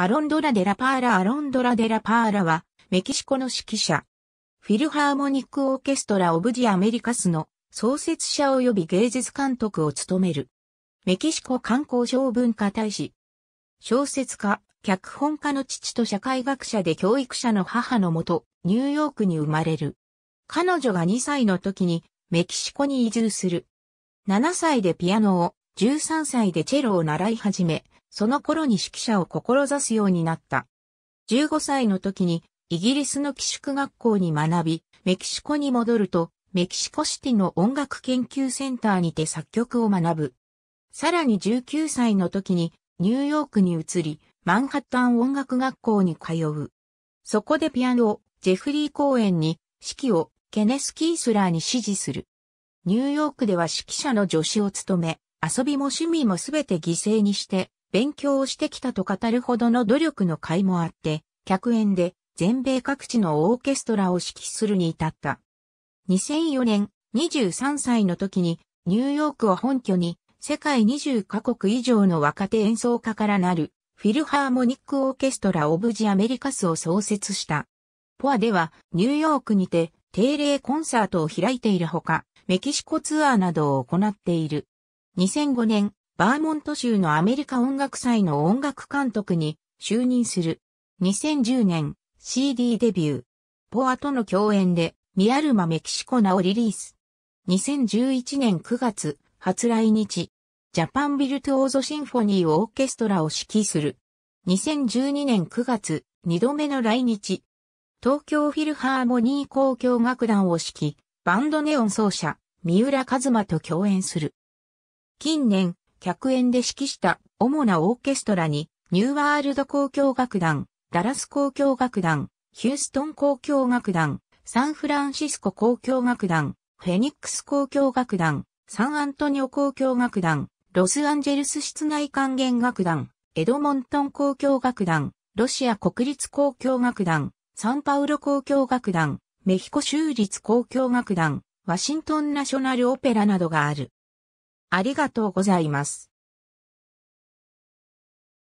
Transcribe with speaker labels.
Speaker 1: アロンドラ・デラ・パーラ・アロンドラ・デラ・パーラは、メキシコの指揮者。フィルハーモニック・オーケストラ・オブ・ジ・アメリカスの創設者及び芸術監督を務める。メキシコ観光省文化大使。小説家、脚本家の父と社会学者で教育者の母のもと、ニューヨークに生まれる。彼女が2歳の時にメキシコに移住する。7歳でピアノを、13歳でチェロを習い始め、その頃に指揮者を志すようになった。15歳の時にイギリスの寄宿学校に学び、メキシコに戻ると、メキシコシティの音楽研究センターにて作曲を学ぶ。さらに19歳の時にニューヨークに移り、マンハッタン音楽学校に通う。そこでピアノをジェフリー公演に、指揮をケネス・キースラーに指示する。ニューヨークでは指揮者の助手を務め、遊びも趣味もすべて犠牲にして勉強をしてきたと語るほどの努力の甲斐もあって、客演で全米各地のオーケストラを指揮するに至った。2004年、23歳の時に、ニューヨークを本拠に、世界20カ国以上の若手演奏家からなる、フィルハーモニックオーケストラ・オブ・ジ・アメリカスを創設した。ポアでは、ニューヨークにて、定例コンサートを開いているほか、メキシコツアーなどを行っている。2005年、バーモント州のアメリカ音楽祭の音楽監督に就任する。2010年 CD デビュー。ポアとの共演でミアルマメキシコナをリリース。2011年9月初来日。ジャパンビルトオーゾシンフォニーオーケストラを指揮する。2012年9月2度目の来日。東京フィルハーモニー交響楽団を指揮、バンドネオン奏者、三浦和馬と共演する。近年、客演で指揮した主なオーケストラに、ニューワールド交響楽団、ダラス交響楽団、ヒューストン交響楽団、サンフランシスコ交響楽団、フェニックス交響楽団、サンアントニオ交響楽団、ロスアンジェルス室内管弦楽団、エドモントン交響楽団、ロシア国立交響楽団、サンパウロ交響楽団、メヒコ州立交響楽団、ワシントンナショナルオペラなどがある。ありがとうございます。